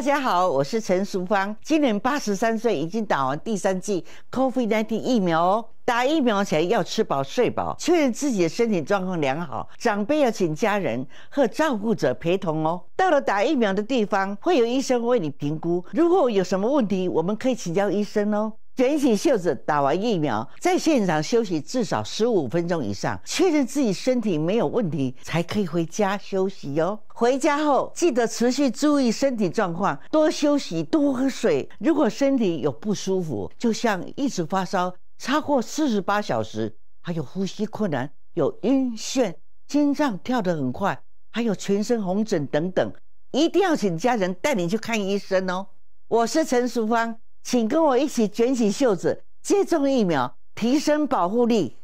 大家好，我是陈淑芳，今年八十三岁，已经打完第三剂 COVID-19 疫苗哦。打疫苗前要吃饱睡饱，确认自己的身体状况良好。长辈要请家人和照顾者陪同哦。到了打疫苗的地方，会有医生为你评估。如果有什么问题，我们可以请教医生哦。卷起袖子，打完疫苗，在现场休息至少十五分钟以上，确认自己身体没有问题，才可以回家休息哟。回家后记得持续注意身体状况，多休息，多喝水。如果身体有不舒服，就像一直发烧超过四十八小时，还有呼吸困难、有晕眩、心脏跳得很快，还有全身红疹等等，一定要请家人带你去看医生哦。我是陈淑芳。请跟我一起卷起袖子，接种疫苗，提升保护力。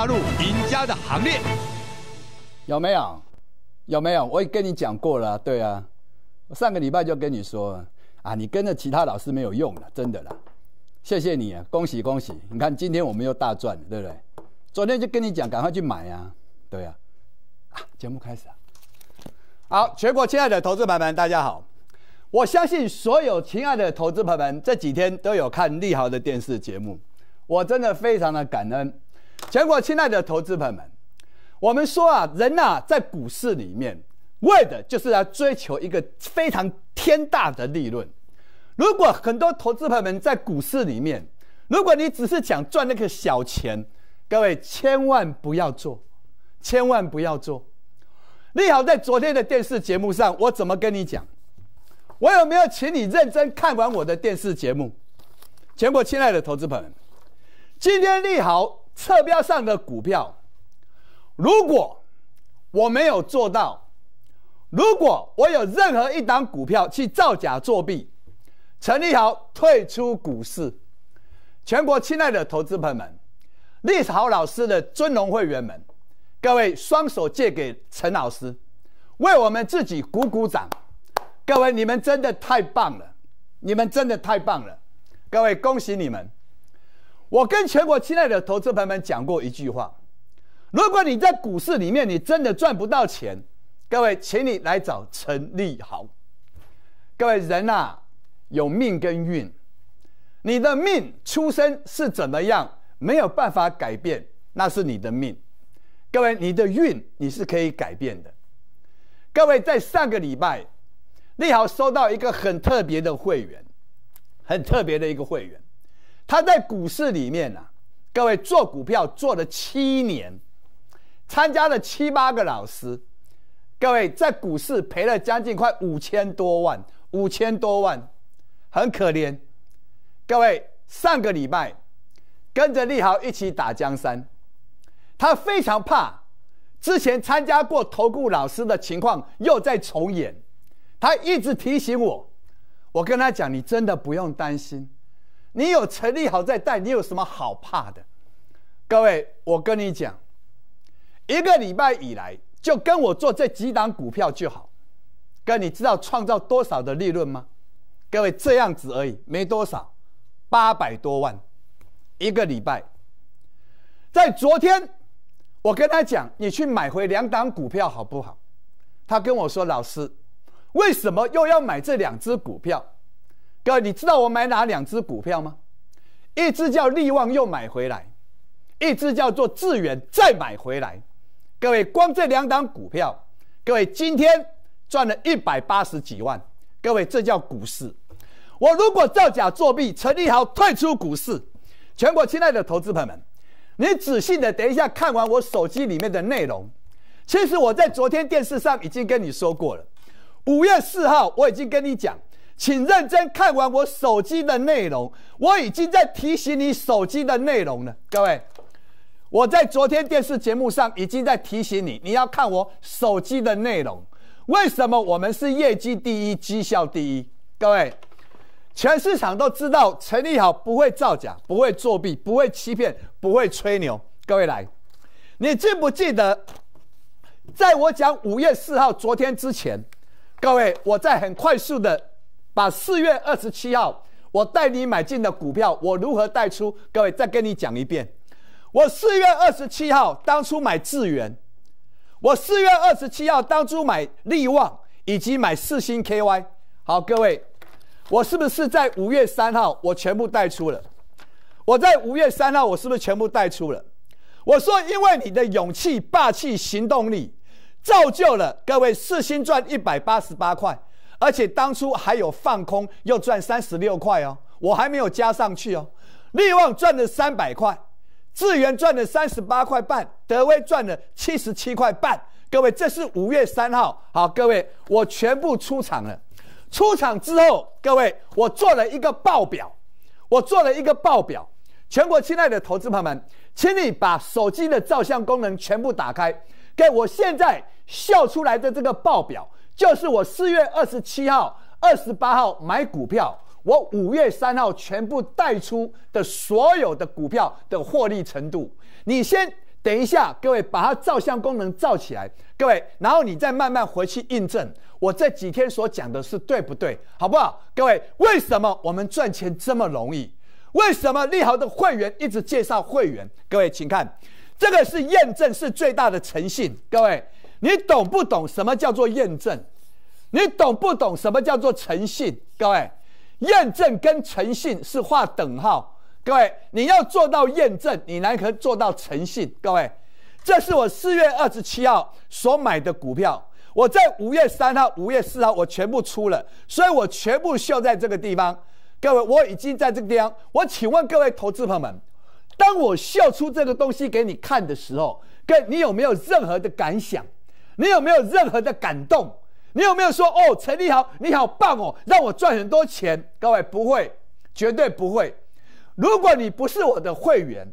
加入赢家的行列，有没有？有没有？我也跟你讲过了，对啊，我上个礼拜就跟你说，啊，你跟着其他老师没有用了，真的啦。谢谢你啊，恭喜恭喜！你看今天我们又大赚，对不对？昨天就跟你讲，赶快去买呀，对啊。啊，节目开始啊。好，全国亲爱的投资朋友们，大家好！我相信所有亲爱的投资朋友们这几天都有看利豪的电视节目，我真的非常的感恩。全国亲爱的投资朋友们，我们说啊，人呐在股市里面为的就是要追求一个非常天大的利润。如果很多投资朋友们在股市里面，如果你只是想赚那个小钱，各位千万不要做，千万不要做。利好在昨天的电视节目上，我怎么跟你讲？我有没有请你认真看完我的电视节目？全国亲爱的投资朋友们，今天利好。侧标上的股票，如果我没有做到，如果我有任何一档股票去造假作弊，陈立豪退出股市。全国亲爱的投资朋友们，立豪老师的尊荣会员们，各位双手借给陈老师，为我们自己鼓鼓掌。各位，你们真的太棒了，你们真的太棒了，各位恭喜你们。我跟全国亲爱的投资朋友们讲过一句话：，如果你在股市里面你真的赚不到钱，各位，请你来找陈立豪。各位人啊，有命跟运，你的命出生是怎么样，没有办法改变，那是你的命。各位，你的运你是可以改变的。各位，在上个礼拜，立豪收到一个很特别的会员，很特别的一个会员。他在股市里面啊，各位做股票做了七年，参加了七八个老师，各位在股市赔了将近快五千多万，五千多万，很可怜。各位上个礼拜跟着利豪一起打江山，他非常怕之前参加过投顾老师的情况又在重演，他一直提醒我，我跟他讲，你真的不用担心。你有成立好再带，你有什么好怕的？各位，我跟你讲，一个礼拜以来就跟我做这几档股票就好。哥，你知道创造多少的利润吗？各位，这样子而已，没多少，八百多万一个礼拜。在昨天，我跟他讲，你去买回两档股票好不好？他跟我说，老师，为什么又要买这两只股票？各位，你知道我买哪两只股票吗？一只叫利旺又买回来，一只叫做致远再买回来。各位，光这两档股票，各位今天赚了一百八十几万。各位，这叫股市。我如果造假作弊，陈立豪退出股市。全国亲爱的投资朋友们，你仔细的等一下看完我手机里面的内容。其实我在昨天电视上已经跟你说过了。五月四号我已经跟你讲。请认真看完我手机的内容，我已经在提醒你手机的内容了，各位，我在昨天电视节目上已经在提醒你，你要看我手机的内容。为什么我们是业绩第一、绩效第一？各位，全市场都知道，陈立好不会造假，不会作弊，不会欺骗，不会吹牛。各位来，你记不记得，在我讲五月四号昨天之前，各位，我在很快速的。把四月二十七号我带你买进的股票，我如何带出？各位再跟你讲一遍，我四月二十七号当初买智元，我四月二十七号当初买利旺以及买四星 KY。好，各位，我是不是在五月三号我全部带出了？我在五月三号我是不是全部带出了？我说，因为你的勇气、霸气、行动力，造就了各位四星赚一百八十八块。而且当初还有放空，又赚三十六块哦，我还没有加上去哦。力旺赚了三百块，智源赚了三十八块半，德威赚了七十七块半。各位，这是五月三号。好，各位，我全部出场了。出场之后，各位，我做了一个报表，我做了一个报表。全国亲爱的投资朋友们，请你把手机的照相功能全部打开，给我现在笑出来的这个报表。就是我四月二十七号、二十八号买股票，我五月三号全部带出的所有的股票的获利程度，你先等一下，各位把它照相功能照起来，各位，然后你再慢慢回去印证我这几天所讲的是对不对，好不好？各位，为什么我们赚钱这么容易？为什么利豪的会员一直介绍会员？各位，请看，这个是验证，是最大的诚信，各位。你懂不懂什么叫做验证？你懂不懂什么叫做诚信？各位，验证跟诚信是划等号。各位，你要做到验证，你才可做到诚信？各位，这是我四月二十七号所买的股票，我在五月三号、五月四号我全部出了，所以我全部秀在这个地方。各位，我已经在这个地方。我请问各位投资朋友们，当我秀出这个东西给你看的时候，哥，你有没有任何的感想？你有没有任何的感动？你有没有说哦，陈立豪，你好棒哦，让我赚很多钱？各位不会，绝对不会。如果你不是我的会员，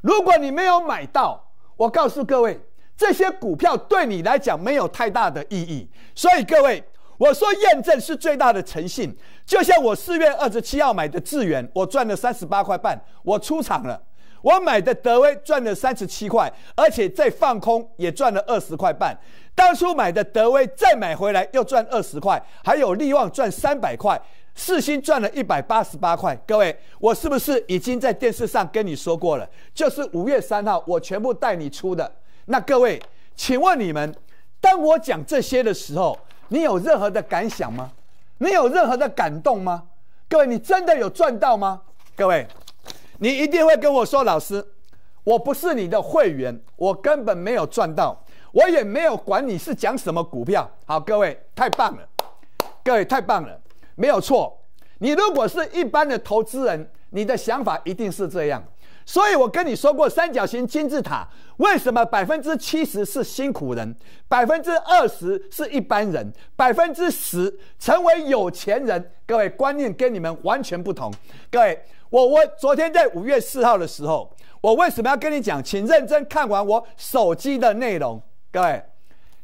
如果你没有买到，我告诉各位，这些股票对你来讲没有太大的意义。所以各位，我说验证是最大的诚信。就像我四月二十七号买的智远，我赚了三十八块半，我出场了。我买的德威赚了三十七块，而且在放空也赚了二十块半。当初买的德威再买回来又赚二十块，还有力旺赚三百块，四星赚了一百八十八块。各位，我是不是已经在电视上跟你说过了？就是五月三号，我全部带你出的。那各位，请问你们，当我讲这些的时候，你有任何的感想吗？你有任何的感动吗？各位，你真的有赚到吗？各位，你一定会跟我说，老师，我不是你的会员，我根本没有赚到。我也没有管你是讲什么股票，好，各位太棒了，各位太棒了，没有错。你如果是一般的投资人，你的想法一定是这样。所以我跟你说过，三角形金字塔为什么百分之七十是辛苦人，百分之二十是一般人，百分之十成为有钱人。各位观念跟你们完全不同。各位，我我昨天在五月四号的时候，我为什么要跟你讲？请认真看完我手机的内容。各位，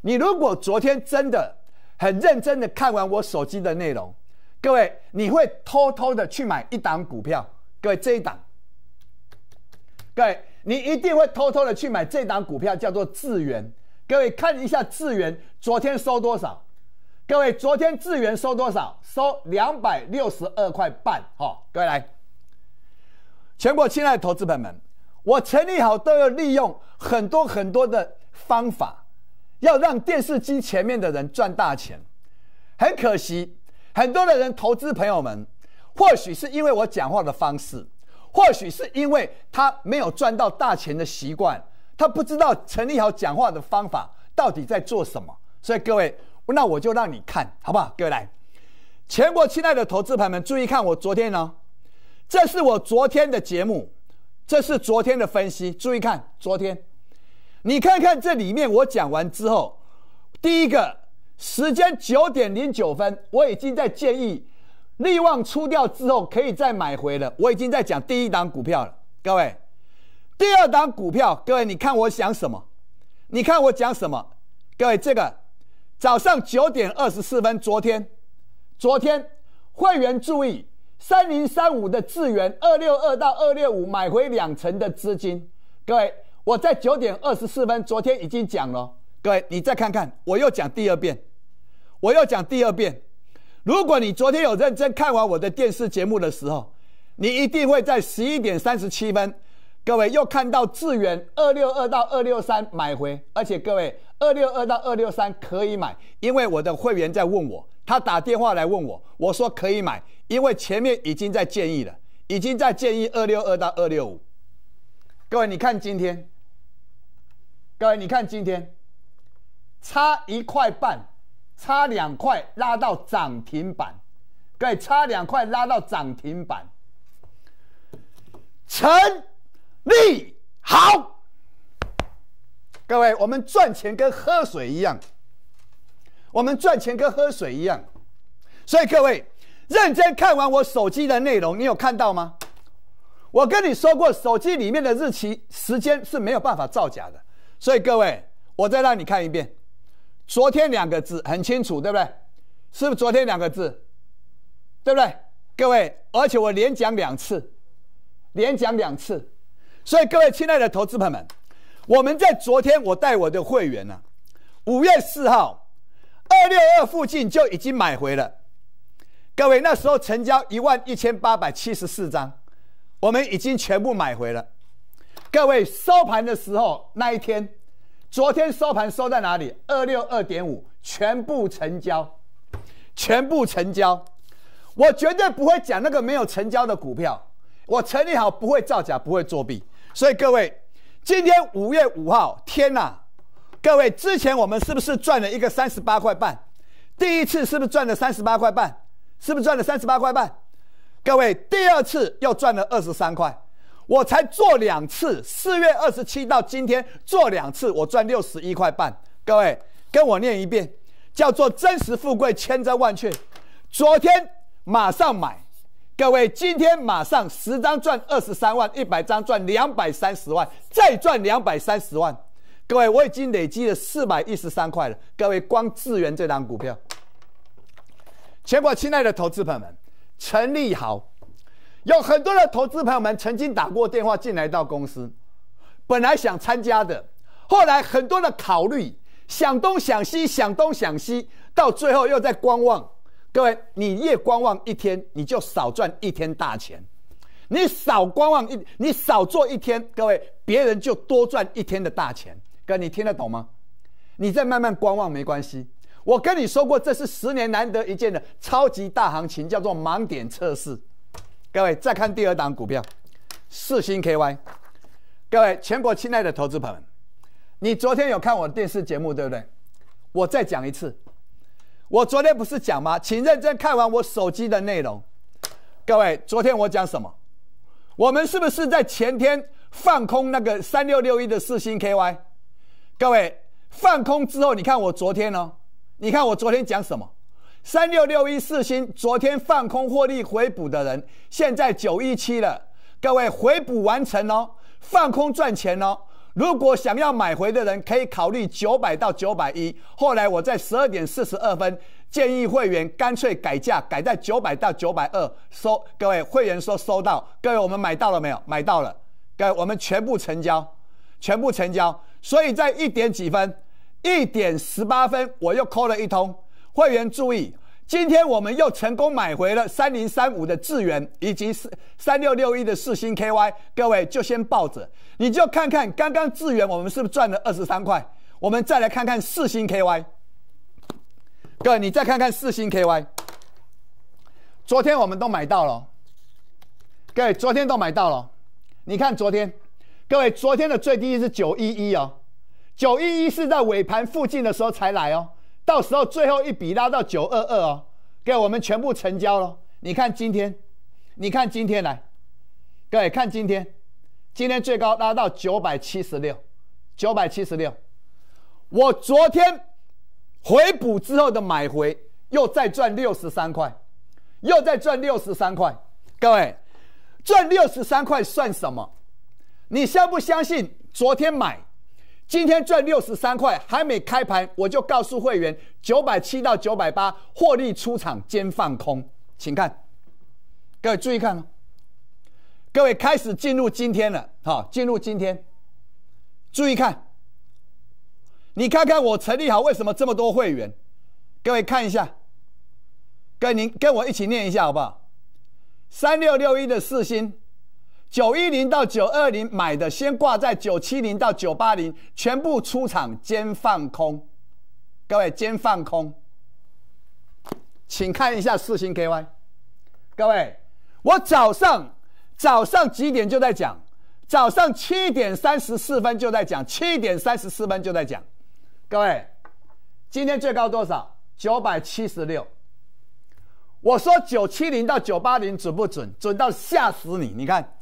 你如果昨天真的很认真的看完我手机的内容，各位，你会偷偷的去买一档股票。各位，这一档，各位，你一定会偷偷的去买这档股票，叫做智源。各位，看一下智源昨天收多少？各位，昨天智源收多少？收两百六十二块半。哈，各位来，全国亲爱的投资朋友们，我陈立好都要利用很多很多的。方法要让电视机前面的人赚大钱，很可惜，很多的人投资朋友们，或许是因为我讲话的方式，或许是因为他没有赚到大钱的习惯，他不知道陈立豪讲话的方法到底在做什么。所以各位，那我就让你看，好不好？各位来，全国亲爱的投资朋友们，注意看，我昨天呢，这是我昨天的节目，这是昨天的分析，注意看昨天。你看看这里面，我讲完之后，第一个时间九点零九分，我已经在建议利旺出掉之后可以再买回了。我已经在讲第一档股票了，各位。第二档股票，各位你看我讲什么？你看我讲什么？各位，这个早上九点二十四分，昨天，昨天会员注意，三零三五的资源二六二到二六五买回两成的资金，各位。我在九点二十四分，昨天已经讲了，各位，你再看看，我又讲第二遍，我又讲第二遍。如果你昨天有认真看完我的电视节目的时候，你一定会在十一点三十七分，各位又看到智远二六二到二六三买回，而且各位二六二到二六三可以买，因为我的会员在问我，他打电话来问我，我说可以买，因为前面已经在建议了，已经在建议二六二到二六五。各位，你看今天。各位，你看今天差一块半，差两块拉到涨停板。各位，差两块拉到涨停板，成立好。各位，我们赚钱跟喝水一样，我们赚钱跟喝水一样。所以各位认真看完我手机的内容，你有看到吗？我跟你说过，手机里面的日期时间是没有办法造假的。所以各位，我再让你看一遍，昨天两个字很清楚，对不对？是不昨天两个字，对不对？各位，而且我连讲两次，连讲两次。所以各位亲爱的投资朋友们，我们在昨天，我带我的会员呢，五月四号二六二附近就已经买回了。各位那时候成交一万一千八百七十四张，我们已经全部买回了。各位收盘的时候那一天，昨天收盘收在哪里？二六二点五，全部成交，全部成交。我绝对不会讲那个没有成交的股票。我成立好，不会造假，不会作弊。所以各位，今天五月五号，天哪！各位之前我们是不是赚了一个三十八块半？第一次是不是赚了三十八块半？是不是赚了三十八块半？各位第二次又赚了二十三块。我才做两次，四月二十七到今天做两次，我赚六十一块半。各位跟我念一遍，叫做“真实富贵，千真万确”。昨天马上买，各位今天马上十张赚二十三万，一百张赚两百三十万，再赚两百三十万。各位，我已经累积了四百一十三块了。各位，光智援这张股票，全国亲爱的投资朋友们，陈立豪。有很多的投资朋友们曾经打过电话进来到公司，本来想参加的，后来很多的考虑，想东想西，想东想西，到最后又在观望。各位，你越观望一天，你就少赚一天大钱；你少观望一，你少做一天，各位，别人就多赚一天的大钱。哥，你听得懂吗？你再慢慢观望没关系，我跟你说过，这是十年难得一见的超级大行情，叫做盲点测试。各位再看第二档股票，四星 KY。各位全国亲爱的投资朋友们，你昨天有看我的电视节目对不对？我再讲一次，我昨天不是讲吗？请认真看完我手机的内容。各位，昨天我讲什么？我们是不是在前天放空那个三六六一的四星 KY？各位放空之后，你看我昨天呢？你看我昨天讲什么？三六六一四星，昨天放空获利回补的人，现在九一七了。各位回补完成哦，放空赚钱哦。如果想要买回的人，可以考虑九百到九百一。后来我在十二点四十二分建议会员干脆改价，改在九百到九百二收。各位会员说收到。各位我们买到了没有？买到了。各位我们全部成交，全部成交。所以在一点几分，一点十八分我又扣了一通。会员注意，今天我们又成功买回了三零三五的智源，以及四三六六一的四星 KY。各位就先抱着，你就看看刚刚智源我们是不是赚了二十三块？我们再来看看四星 KY，各位你再看看四星 KY，昨天我们都买到了，各位昨天都买到了。你看昨天，各位昨天的最低是九一一哦，九一一是在尾盘附近的时候才来哦。到时候最后一笔拉到九二二哦，给我们全部成交了。你看今天，你看今天来，各位看今天，今天最高拉到九百七十六，九百七十六。我昨天回补之后的买回，又再赚六十三块，又再赚六十三块。各位赚六十三块算什么？你相不相信昨天买？今天赚六十三块，还没开盘我就告诉会员九百七到九百八获利出场兼放空，请看，各位注意看，各位开始进入今天了，好，进入今天，注意看，你看看我成立好为什么这么多会员，各位看一下，跟您跟我一起念一下好不好？三六六一的四星。九一零到九二零买的，先挂在九七零到九八零，全部出场兼放空。各位兼放空，请看一下四星 K Y。各位，我早上早上几点就在讲？早上七点三十四分就在讲，七点三十四分就在讲。各位，今天最高多少？九百七十六。我说九七零到九八零准不准？准到吓死你！你看。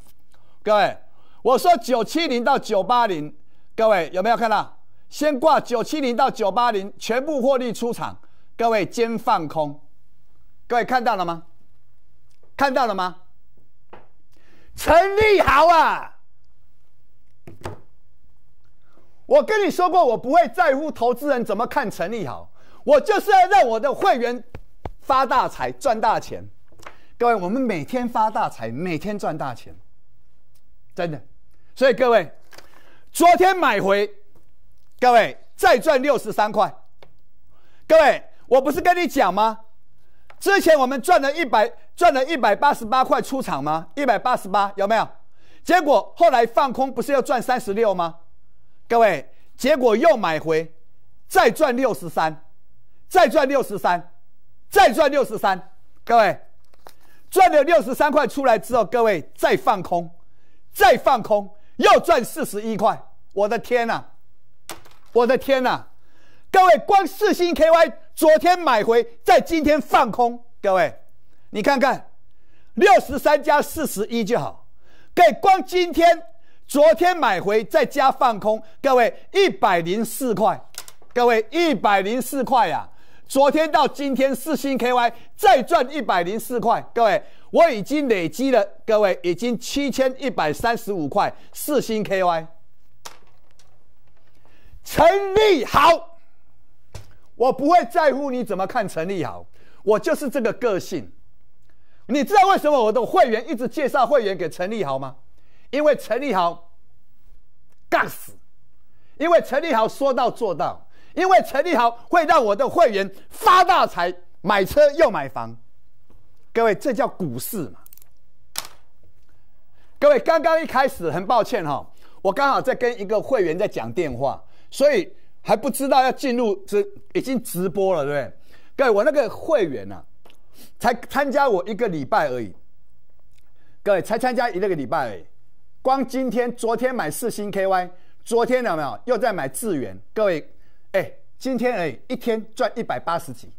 各位，我说九七零到九八零，各位有没有看到？先挂九七零到九八零，全部获利出场。各位先放空，各位看到了吗？看到了吗？陈立豪啊！我跟你说过，我不会在乎投资人怎么看陈立豪，我就是要让我的会员发大财、赚大钱。各位，我们每天发大财，每天赚大钱。真的，所以各位，昨天买回，各位再赚六十三块。各位，我不是跟你讲吗？之前我们赚了一百，赚了一百八十八块出场吗？一百八十八有没有？结果后来放空不是要赚三十六吗？各位，结果又买回，再赚六十三，再赚六十三，再赚六十三。各位赚了六十三块出来之后，各位再放空。再放空又赚四十一块，我的天呐我的天呐，各位，光四星 KY 昨天买回，在今天放空，各位，你看看，六十三加四十一就好。给光今天昨天买回再加放空，各位一百零四块，各位一百零四块呀。昨天到今天，四星 KY 再赚一百零四块，各位，我已经累积了，各位已经七千一百三十五块，四星 KY。陈立豪，我不会在乎你怎么看陈立豪，我就是这个个性。你知道为什么我的会员一直介绍会员给陈立豪吗？因为陈立豪干死，因为陈立豪说到做到。因为成立好会让我的会员发大财，买车又买房，各位，这叫股市嘛？各位，刚刚一开始很抱歉哈，我刚好在跟一个会员在讲电话，所以还不知道要进入这已经直播了，对不对？各位，我那个会员啊，才参加我一个礼拜而已，各位才参加一个礼拜，而已，光今天、昨天买四星 KY，昨天有没有又在买智源？各位。哎，今天哎，一天赚一百八十几，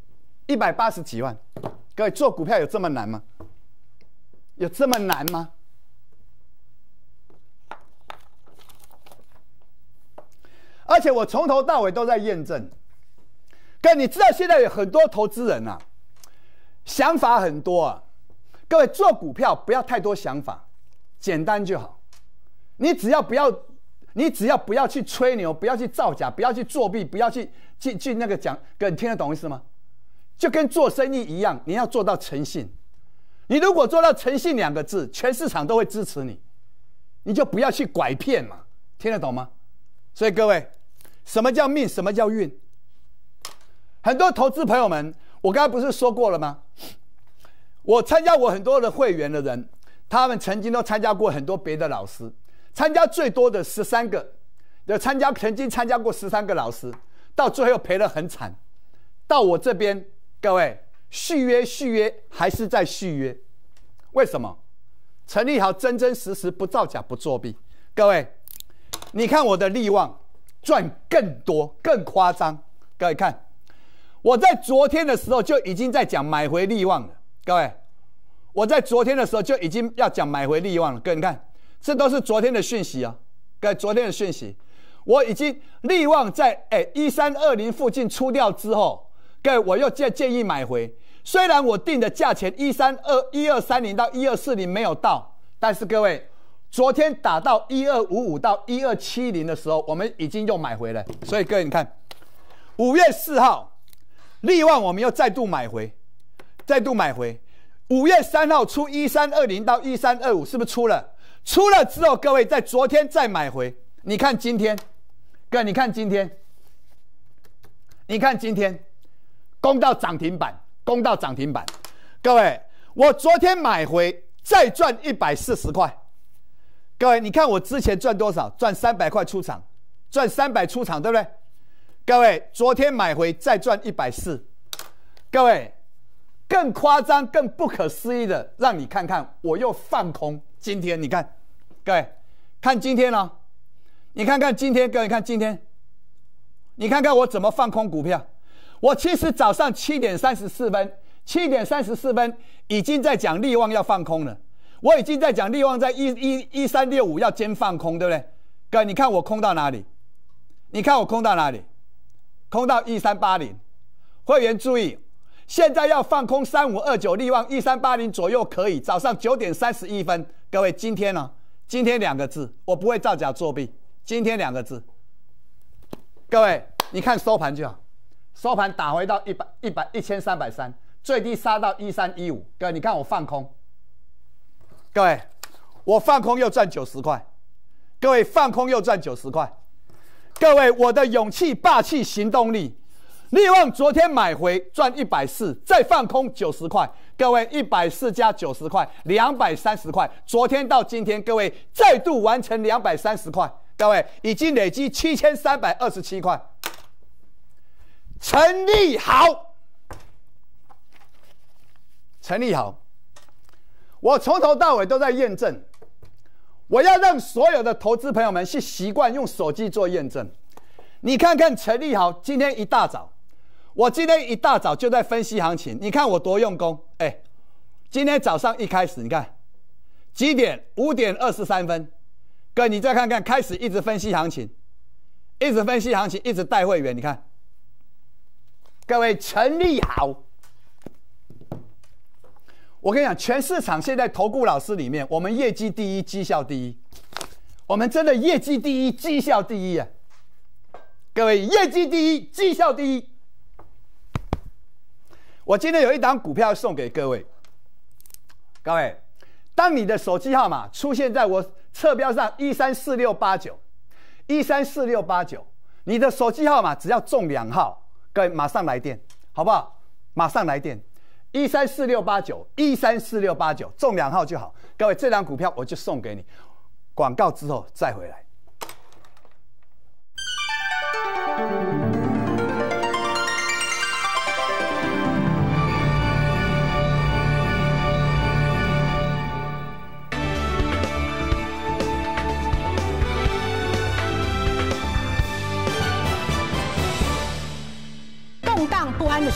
一百八十几万，各位做股票有这么难吗？有这么难吗？而且我从头到尾都在验证。各位，你知道现在有很多投资人啊，想法很多啊。各位做股票不要太多想法，简单就好。你只要不要。你只要不要去吹牛，不要去造假，不要去作弊，不要去去去那个讲，跟听得懂意思吗？就跟做生意一样，你要做到诚信。你如果做到诚信两个字，全市场都会支持你，你就不要去拐骗嘛，听得懂吗？所以各位，什么叫命？什么叫运？很多投资朋友们，我刚才不是说过了吗？我参加我很多的会员的人，他们曾经都参加过很多别的老师。参加最多的十三个，有参加曾经参加过十三个老师，到最后赔了很惨。到我这边，各位续约续约还是在续约，为什么？陈立豪真真实实不造假不作弊。各位，你看我的利旺赚更多更夸张。各位看，我在昨天的时候就已经在讲买回利旺了。各位，我在昨天的时候就已经要讲买回利旺了。各位你看。这都是昨天的讯息啊，各昨天的讯息，我已经力旺在哎一三二零附近出掉之后，各位，我又建建议买回。虽然我定的价钱一三二一二三零到一二四零没有到，但是各位，昨天打到一二五五到一二七零的时候，我们已经又买回了。所以各位，你看，五月四号力旺我们又再度买回，再度买回。五月三号出一三二零到一三二五，是不是出了？出了之后，各位在昨天再买回。你看今天，各位你看今天，你看今天，攻到涨停板，攻到涨停板。各位，我昨天买回再赚一百四十块。各位，你看我之前赚多少？赚三百块出场，赚三百出场，对不对？各位，昨天买回再赚一百四。各位，更夸张、更不可思议的，让你看看，我又放空。今天你看。位看今天呢，你看看今天，各位看今天，你看看我怎么放空股票。我其实早上七点三十四分，七点三十四分已经在讲利旺要放空了。我已经在讲利旺在一一一三六五要先放空，对不对？各位，你看我空到哪里？你看我空到哪里？空到一三八零。会员注意，现在要放空三五二九利旺一三八零左右可以。早上九点三十一分，各位，今天呢？今天两个字，我不会造假作弊。今天两个字，各位，你看收盘就好，收盘打回到一百一百一千三百三，最低杀到一三一五。各位，你看我放空，各位，我放空又赚九十块，各位放空又赚九十块，各位，我的勇气、霸气、行动力，力望昨天买回赚一百四，再放空九十块。各位，一百四加九十块，两百三十块。昨天到今天，各位再度完成两百三十块。各位已经累积七千三百二十七块。陈立豪，陈立豪，我从头到尾都在验证。我要让所有的投资朋友们去习惯用手机做验证。你看看陈立豪今天一大早。我今天一大早就在分析行情，你看我多用功哎！今天早上一开始，你看几点？五点二十三分，哥，你再看看，开始一直分析行情，一直分析行情，一直带会员，你看，各位陈立豪，我跟你讲，全市场现在投顾老师里面，我们业绩第一，绩效第一，我们真的业绩第一，绩效第一啊！各位，业绩第一，绩效第一。我今天有一档股票送给各位，各位，当你的手机号码出现在我侧标上一三四六八九，一三四六八九，你的手机号码只要中两号，各位马上来电，好不好？马上来电，一三四六八九，一三四六八九中两号就好，各位，这档股票我就送给你。广告之后再回来。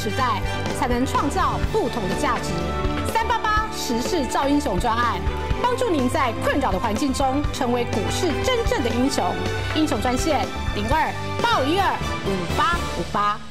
时代才能创造不同的价值。三八八时事造英雄专案，帮助您在困扰的环境中成为股市真正的英雄。英雄专线零二八一二五八五八。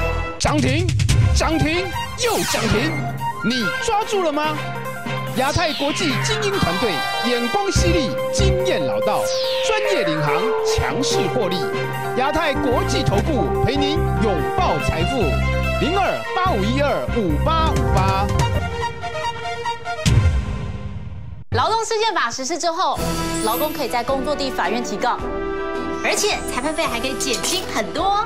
涨停，涨停又涨停，你抓住了吗？亚太国际精英团队眼光犀利，经验老道，专业领航，强势获利。亚太国际投顾陪您拥抱财富，零二八五一二五八五八。劳动事件法实施之后，劳工可以在工作地法院提告，而且裁判费还可以减轻很多。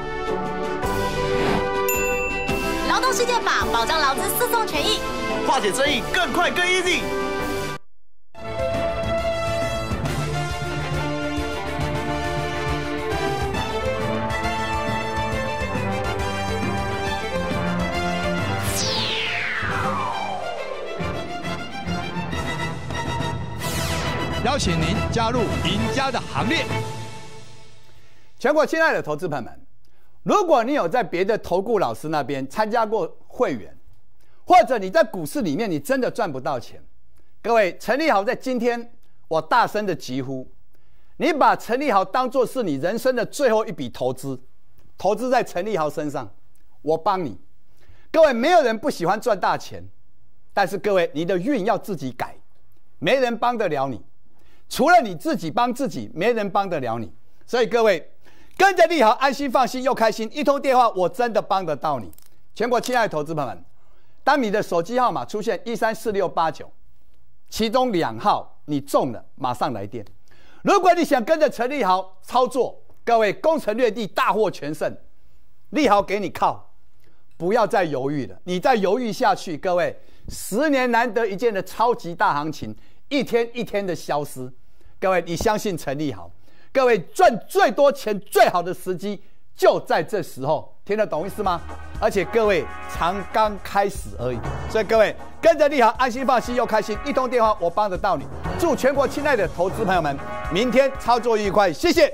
劳动世界法保障劳资诉讼权益，化解争议更快更 easy。邀请您加入赢家的行列。全国亲爱的投资朋友们。如果你有在别的投顾老师那边参加过会员，或者你在股市里面你真的赚不到钱，各位陈立豪在今天，我大声的疾呼，你把陈立豪当做是你人生的最后一笔投资，投资在陈立豪身上，我帮你。各位没有人不喜欢赚大钱，但是各位你的运要自己改，没人帮得了你，除了你自己帮自己，没人帮得了你。所以各位。跟着利豪，安心放心又开心。一通电话，我真的帮得到你。全国亲爱的投资朋友们，当你的手机号码出现一三四六八九，其中两号你中了，马上来电。如果你想跟着陈立豪操作，各位攻城略地大获全胜，利豪给你靠，不要再犹豫了。你再犹豫下去，各位十年难得一见的超级大行情，一天一天的消失。各位，你相信陈立豪？各位赚最多钱最好的时机就在这时候，听得懂意思吗？而且各位才刚开始而已，所以各位跟着立行安心放心又开心，一通电话我帮得到你。祝全国亲爱的投资朋友们明天操作愉快，谢谢。